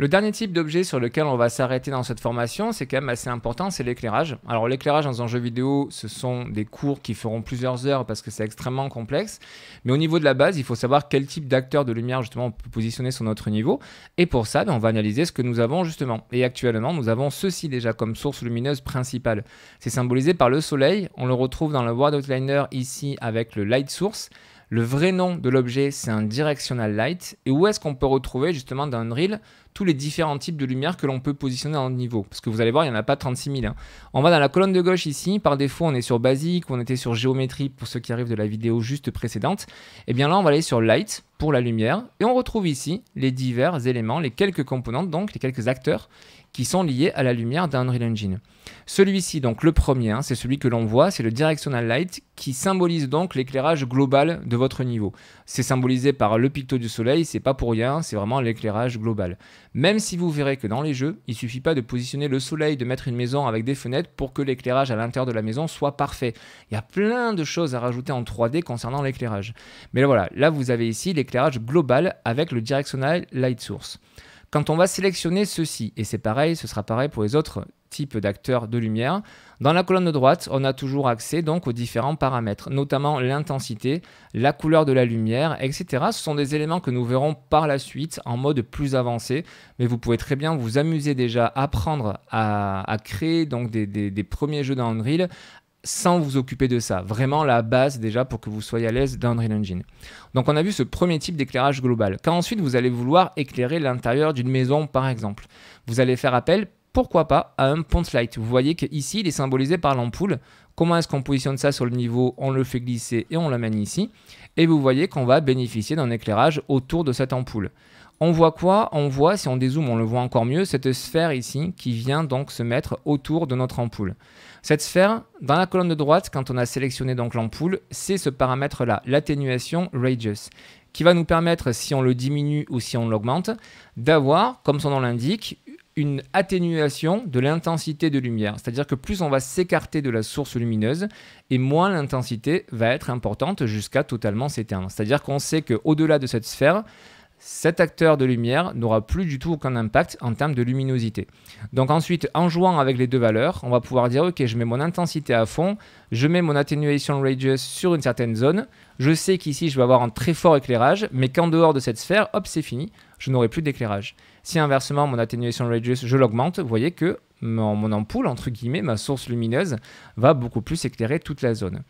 Le dernier type d'objet sur lequel on va s'arrêter dans cette formation, c'est quand même assez important, c'est l'éclairage. Alors l'éclairage dans un jeu vidéo, ce sont des cours qui feront plusieurs heures parce que c'est extrêmement complexe. Mais au niveau de la base, il faut savoir quel type d'acteur de lumière justement on peut positionner sur notre niveau. Et pour ça, ben, on va analyser ce que nous avons justement. Et actuellement, nous avons ceci déjà comme source lumineuse principale. C'est symbolisé par le soleil. On le retrouve dans le World Outliner ici avec le Light Source. Le vrai nom de l'objet, c'est un directional light. Et où est-ce qu'on peut retrouver justement dans Unreal tous les différents types de lumière que l'on peut positionner dans le niveau Parce que vous allez voir, il n'y en a pas 36 000. Hein. On va dans la colonne de gauche ici. Par défaut, on est sur Basique, on était sur Géométrie pour ceux qui arrivent de la vidéo juste précédente. Et eh bien là, on va aller sur Light pour la lumière. Et on retrouve ici les divers éléments, les quelques composantes, donc les quelques acteurs qui sont liés à la lumière d'un d'Unreal Engine. Celui-ci, donc le premier, hein, c'est celui que l'on voit, c'est le Directional Light qui symbolise donc l'éclairage global de votre niveau. C'est symbolisé par le picto du soleil, c'est pas pour rien, c'est vraiment l'éclairage global. Même si vous verrez que dans les jeux, il suffit pas de positionner le soleil, de mettre une maison avec des fenêtres pour que l'éclairage à l'intérieur de la maison soit parfait. Il y a plein de choses à rajouter en 3D concernant l'éclairage. Mais voilà, là vous avez ici l'éclairage global avec le Directional Light Source. Quand on va sélectionner ceci, et c'est pareil, ce sera pareil pour les autres types d'acteurs de lumière, dans la colonne de droite, on a toujours accès donc aux différents paramètres, notamment l'intensité, la couleur de la lumière, etc. Ce sont des éléments que nous verrons par la suite en mode plus avancé, mais vous pouvez très bien vous amuser déjà, à apprendre à, créer donc des, des premiers jeux dans Unreal sans vous occuper de ça. Vraiment la base déjà pour que vous soyez à l'aise dans Unreal Engine. Donc on a vu ce premier type d'éclairage global. Quand ensuite vous allez vouloir éclairer l'intérieur d'une maison par exemple, vous allez faire appel pourquoi pas à un pont light. Vous voyez qu'ici il est symbolisé par l'ampoule. Comment est-ce qu'on positionne ça sur le niveau On le fait glisser et on l'amène ici et vous voyez qu'on va bénéficier d'un éclairage autour de cette ampoule. On voit quoi On voit, si on dézoome, on le voit encore mieux, cette sphère ici qui vient donc se mettre autour de notre ampoule. Cette sphère, dans la colonne de droite, quand on a sélectionné donc l'ampoule, c'est ce paramètre-là, l'atténuation radius, qui va nous permettre, si on le diminue ou si on l'augmente, d'avoir, comme son nom l'indique, une atténuation de l'intensité de lumière. C'est-à-dire que plus on va s'écarter de la source lumineuse, et moins l'intensité va être importante jusqu'à totalement s'éteindre. C'est-à-dire qu'on sait qu'au-delà de cette sphère, cet acteur de lumière n'aura plus du tout aucun impact en termes de luminosité. Donc ensuite, en jouant avec les deux valeurs, on va pouvoir dire, ok, je mets mon intensité à fond, je mets mon atténuation radius sur une certaine zone, je sais qu'ici je vais avoir un très fort éclairage, mais qu'en dehors de cette sphère, hop, c'est fini, je n'aurai plus d'éclairage. Si inversement, mon atténuation radius, je l'augmente, vous voyez que mon, mon ampoule, entre guillemets, ma source lumineuse, va beaucoup plus éclairer toute la zone.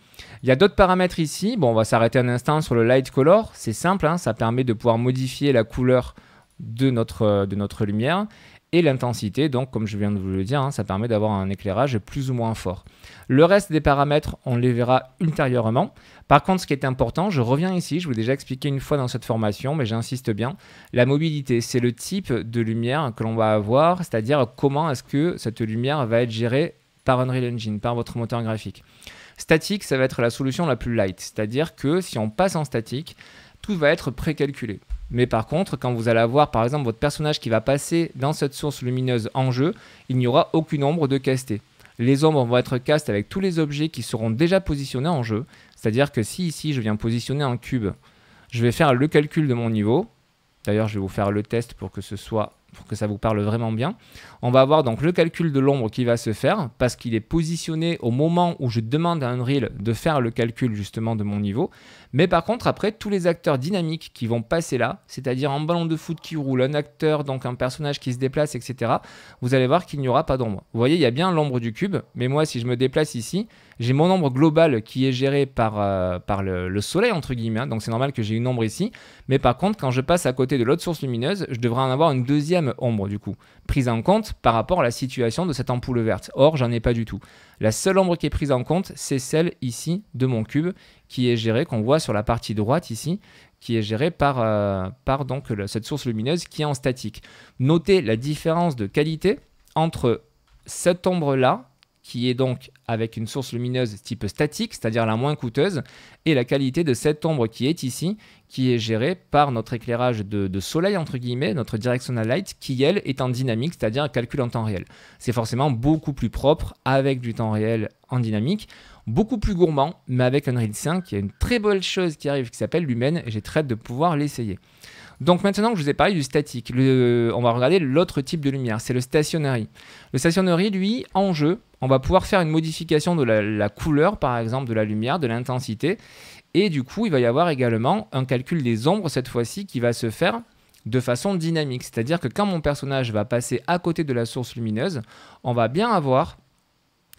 Il y a d'autres paramètres ici. Bon, on va s'arrêter un instant sur le light color. C'est simple, hein, ça permet de pouvoir modifier la couleur de notre, de notre lumière et l'intensité, donc comme je viens de vous le dire, hein, ça permet d'avoir un éclairage plus ou moins fort. Le reste des paramètres, on les verra ultérieurement. Par contre, ce qui est important, je reviens ici, je vous l'ai déjà expliqué une fois dans cette formation, mais j'insiste bien, la mobilité, c'est le type de lumière que l'on va avoir, c'est-à-dire comment est-ce que cette lumière va être gérée par Unreal Engine, par votre moteur graphique. Statique, ça va être la solution la plus light, c'est-à-dire que si on passe en statique, tout va être précalculé. Mais par contre, quand vous allez avoir par exemple votre personnage qui va passer dans cette source lumineuse en jeu, il n'y aura aucune ombre de casté. Les ombres vont être castes avec tous les objets qui seront déjà positionnés en jeu. C'est-à-dire que si ici je viens positionner un cube, je vais faire le calcul de mon niveau. D'ailleurs, je vais vous faire le test pour que ce soit pour que ça vous parle vraiment bien. On va avoir donc le calcul de l'ombre qui va se faire parce qu'il est positionné au moment où je demande à Unreal de faire le calcul justement de mon niveau. Mais par contre, après, tous les acteurs dynamiques qui vont passer là, c'est-à-dire un ballon de foot qui roule, un acteur, donc un personnage qui se déplace, etc., vous allez voir qu'il n'y aura pas d'ombre. Vous voyez, il y a bien l'ombre du cube, mais moi, si je me déplace ici, j'ai mon ombre globale qui est gérée par, euh, par le, soleil, entre guillemets, hein, donc c'est normal que j'ai une ombre ici, mais par contre, quand je passe à côté de l'autre source lumineuse, je devrais en avoir une deuxième ombre, du coup, prise en compte par rapport à la situation de cette ampoule verte. Or, j'en ai pas du tout. La seule ombre qui est prise en compte, c'est celle ici de mon cube, qui est géré, qu'on voit sur la partie droite ici, qui est géré par, euh, donc cette source lumineuse qui est en statique. Notez la différence de qualité entre cette ombre-là qui est donc avec une source lumineuse type statique, c'est-à-dire la moins coûteuse, et la qualité de cette ombre qui est ici, qui est gérée par notre éclairage de, soleil, entre guillemets, notre directional light, qui elle est en dynamique, c'est-à-dire calcul en temps réel. C'est forcément beaucoup plus propre avec du temps réel en dynamique, beaucoup plus gourmand, mais avec Unreal 5, il y a une très belle chose qui arrive qui s'appelle l'humaine, et j'ai très hâte de pouvoir l'essayer. Donc maintenant que je vous ai parlé du statique, on va regarder l'autre type de lumière, c'est le stationnerie. Le stationnerie, lui, en jeu, on va pouvoir faire une modification de la, la couleur, par exemple, de la lumière, de l'intensité. Et du coup, il va y avoir également un calcul des ombres, cette fois-ci, qui va se faire de façon dynamique. C'est-à-dire que quand mon personnage va passer à côté de la source lumineuse, on va bien avoir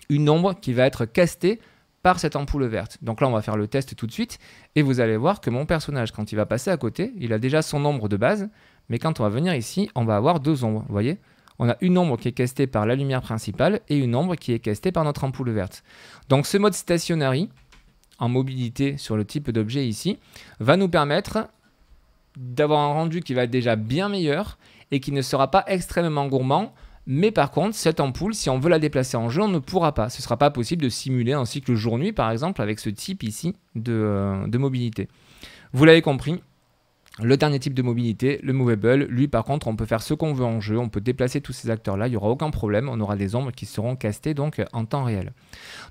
une ombre qui va être castée par cette ampoule verte. Donc là, on va faire le test tout de suite, et vous allez voir que mon personnage, quand il va passer à côté, il a déjà son ombre de base, mais quand on va venir ici, on va avoir deux ombres, vous voyez On a une ombre qui est castée par la lumière principale, et une ombre qui est castée par notre ampoule verte. Donc ce mode stationary, en mobilité sur le type d'objet ici, va nous permettre d'avoir un rendu qui va être déjà bien meilleur, et qui ne sera pas extrêmement gourmand, mais par contre, cette ampoule, si on veut la déplacer en jeu, on ne pourra pas. Ce ne sera pas possible de simuler un cycle jour-nuit, par exemple, avec ce type ici de, euh, de mobilité. Vous l'avez compris, le dernier type de mobilité, le movable, lui par contre on peut faire ce qu'on veut en jeu, on peut déplacer tous ces acteurs là, il n'y aura aucun problème, on aura des ombres qui seront castées donc en temps réel.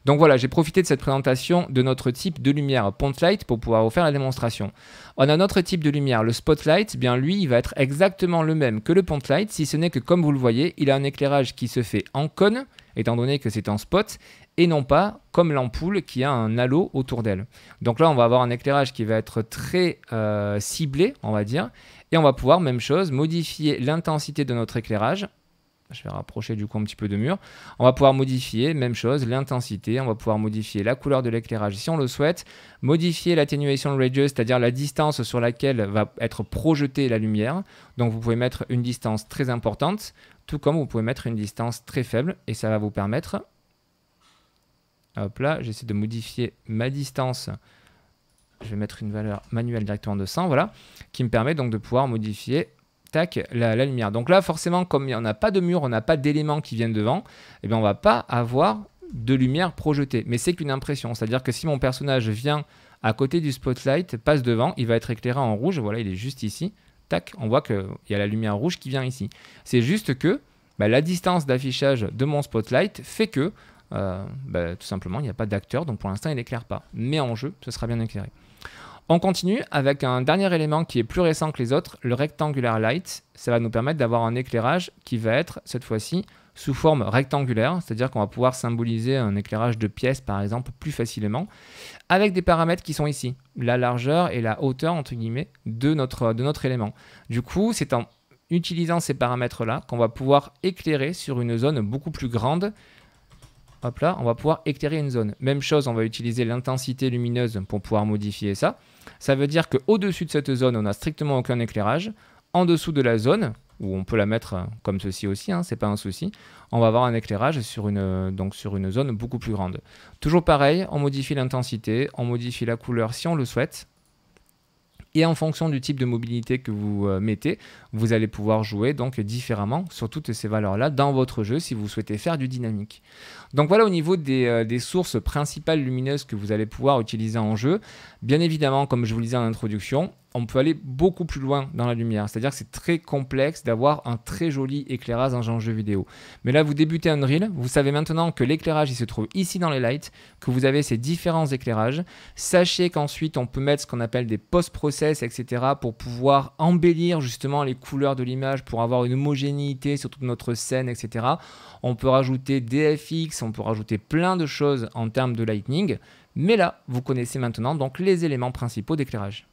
Donc voilà, j'ai profité de cette présentation de notre type de lumière Light, pour pouvoir vous faire la démonstration. On a notre type de lumière, le Spotlight, bien lui il va être exactement le même que le Light, si ce n'est que comme vous le voyez, il a un éclairage qui se fait en cône, étant donné que c'est en spot, et non pas comme l'ampoule qui a un halo autour d'elle. Donc là, on va avoir un éclairage qui va être très euh, ciblé, on va dire, et on va pouvoir, même chose, modifier l'intensité de notre éclairage. Je vais rapprocher du coup un petit peu de mur. On va pouvoir modifier, même chose, l'intensité. On va pouvoir modifier la couleur de l'éclairage si on le souhaite. Modifier l'atténuation radius, c'est-à-dire la distance sur laquelle va être projetée la lumière. Donc vous pouvez mettre une distance très importante, tout comme vous pouvez mettre une distance très faible. Et ça va vous permettre Hop là, j'essaie de modifier ma distance. Je vais mettre une valeur manuelle directement de 100, voilà, qui me permet donc de pouvoir modifier tac, la, lumière. Donc là, forcément, comme il on n'a pas de mur, on n'a pas d'éléments qui viennent devant, eh bien, on ne va pas avoir de lumière projetée. Mais c'est qu'une impression, c'est-à-dire que si mon personnage vient à côté du spotlight, passe devant, il va être éclairé en rouge, voilà, il est juste ici, tac, on voit qu'il y a la lumière rouge qui vient ici. C'est juste que bah, la distance d'affichage de mon spotlight fait que euh, bah, tout simplement, il n'y a pas d'acteur, donc pour l'instant, il n'éclaire pas. Mais en jeu, ce sera bien éclairé. On continue avec un dernier élément qui est plus récent que les autres, le rectangular light. Ça va nous permettre d'avoir un éclairage qui va être, cette fois-ci, sous forme rectangulaire, c'est-à-dire qu'on va pouvoir symboliser un éclairage de pièce par exemple, plus facilement, avec des paramètres qui sont ici, la largeur et la hauteur, entre guillemets, de notre, de notre élément. Du coup, c'est en utilisant ces paramètres-là qu'on va pouvoir éclairer sur une zone beaucoup plus grande hop là, on va pouvoir éclairer une zone. Même chose, on va utiliser l'intensité lumineuse pour pouvoir modifier ça. Ça veut dire qu'au-dessus de cette zone, on n'a strictement aucun éclairage. En dessous de la zone, où on peut la mettre euh, comme ceci aussi, hein, c'est pas un souci, on va avoir un éclairage sur une, euh, donc sur une zone beaucoup plus grande. Toujours pareil, on modifie l'intensité, on modifie la couleur si on le souhaite. Et en fonction du type de mobilité que vous euh, mettez, vous allez pouvoir jouer donc différemment sur toutes ces valeurs-là dans votre jeu si vous souhaitez faire du dynamique. Donc voilà au niveau des, euh, des sources principales lumineuses que vous allez pouvoir utiliser en jeu. Bien évidemment, comme je vous le disais en introduction, on peut aller beaucoup plus loin dans la lumière. C'est-à-dire que c'est très complexe d'avoir un très joli éclairage dans un jeu vidéo. Mais là, vous débutez Unreal, vous savez maintenant que l'éclairage, il se trouve ici dans les lights, que vous avez ces différents éclairages. Sachez qu'ensuite, on peut mettre ce qu'on appelle des post-process, etc., pour pouvoir embellir justement les couleurs de l'image, pour avoir une homogénéité sur toute notre scène, etc. On peut rajouter DFX, on peut rajouter plein de choses en termes de lightning. Mais là, vous connaissez maintenant donc les éléments principaux d'éclairage.